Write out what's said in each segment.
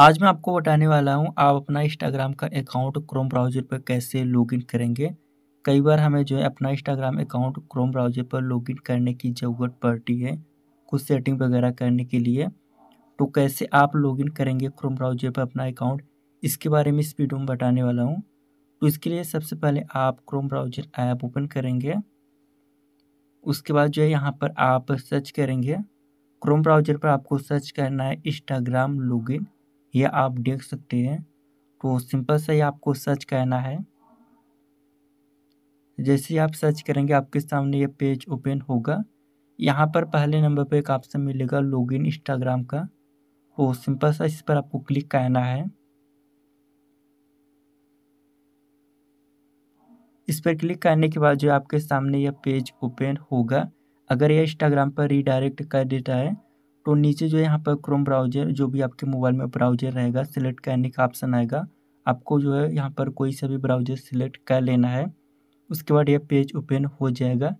आज मैं आपको बताने वाला हूं आप अपना इंस्टाग्राम का अकाउंट क्रोम ब्राउज़र पर कैसे लॉगिन करेंगे कई बार हमें जो है अपना इंस्टाग्राम अकाउंट क्रोम ब्राउज़र पर लॉगिन करने की ज़रूरत पड़ती है कुछ सेटिंग वगैरह करने के लिए तो कैसे आप लॉगिन करेंगे क्रोम ब्राउज़र पर अपना अकाउंट इसके बारे में इस वीडियो में बताने वाला हूँ तो इसके लिए सबसे पहले आप क्रोम ब्राउज़र ऐप ओपन करेंगे उसके बाद जो है यहाँ पर आप सर्च करेंगे क्रोम ब्राउज़र पर आपको सर्च करना है इंस्टाग्राम लॉगिन ये आप देख सकते हैं तो सिंपल सा ही आपको सर्च करना है जैसे ही आप सर्च करेंगे आपके सामने ये पेज ओपन होगा यहाँ पर पहले नंबर पर एक ऑप्शन मिलेगा लॉगिन इंस्टाग्राम का तो सिंपल सा इस पर आपको क्लिक करना है इस पर क्लिक करने के बाद जो आपके सामने यह पेज ओपन होगा अगर यह इंस्टाग्राम पर रीडायरेक्ट कर देता है तो नीचे जो है यहाँ पर क्रोम ब्राउजर जो भी आपके मोबाइल में ब्राउजर रहेगा सिलेक्ट करने का ऑप्शन आएगा आपको जो है यहाँ पर कोई सा भी ब्राउजर सिलेक्ट कर लेना है उसके बाद यह पेज ओपन हो जाएगा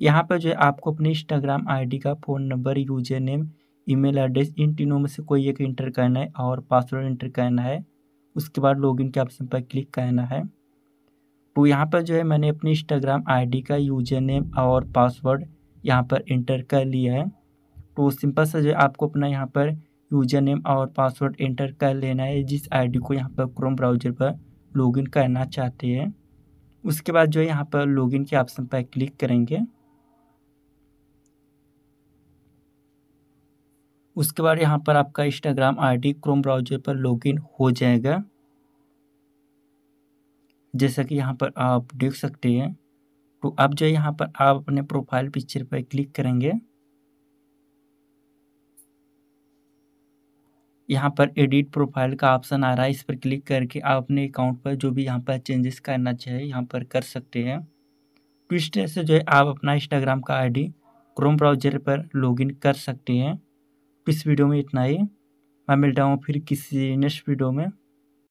यहाँ पर जो है आपको अपने इंस्टाग्राम आईडी का phone number user name email address इन तीनों में से कोई एक इंटर करना है और पासवर्ड इंटर करना है उसके बाद लॉगिन के ऑप्शन पर क्लिक करना है तो यहाँ पर जो है मैंने अपने इंस्टाग्राम आईडी का यूजर नेम और पासवर्ड यहाँ पर इंटर कर लिया है तो सिंपल सा जो आपको अपना यहाँ पर यूजर नेम और पासवर्ड एंटर कर लेना है जिस आईडी को यहाँ पर क्रोम ब्राउजर पर लॉगिन करना चाहते हैं उसके बाद जो है यहाँ पर लॉगिन के ऑप्शन पर क्लिक करेंगे उसके बाद यहाँ पर आपका इंस्टाग्राम आईडी क्रोम ब्राउजर पर लॉगिन हो जाएगा जैसा कि यहाँ पर आप देख सकते हैं तो अब जो है यहाँ पर आप अपने प्रोफाइल पिक्चर पर क्लिक करेंगे यहाँ पर एडिट प्रोफाइल का ऑप्शन आ रहा है इस पर क्लिक करके आप अपने अकाउंट पर जो भी यहाँ पर चेंजेस करना चाहिए यहाँ पर कर सकते हैं ट्विस्टर से जो है आप अपना इंस्टाग्राम का आईडी क्रोम ब्राउजर पर लॉगिन कर सकते हैं इस वीडियो में इतना ही मैं मिलता हूँ फिर किसी नेक्स्ट वीडियो में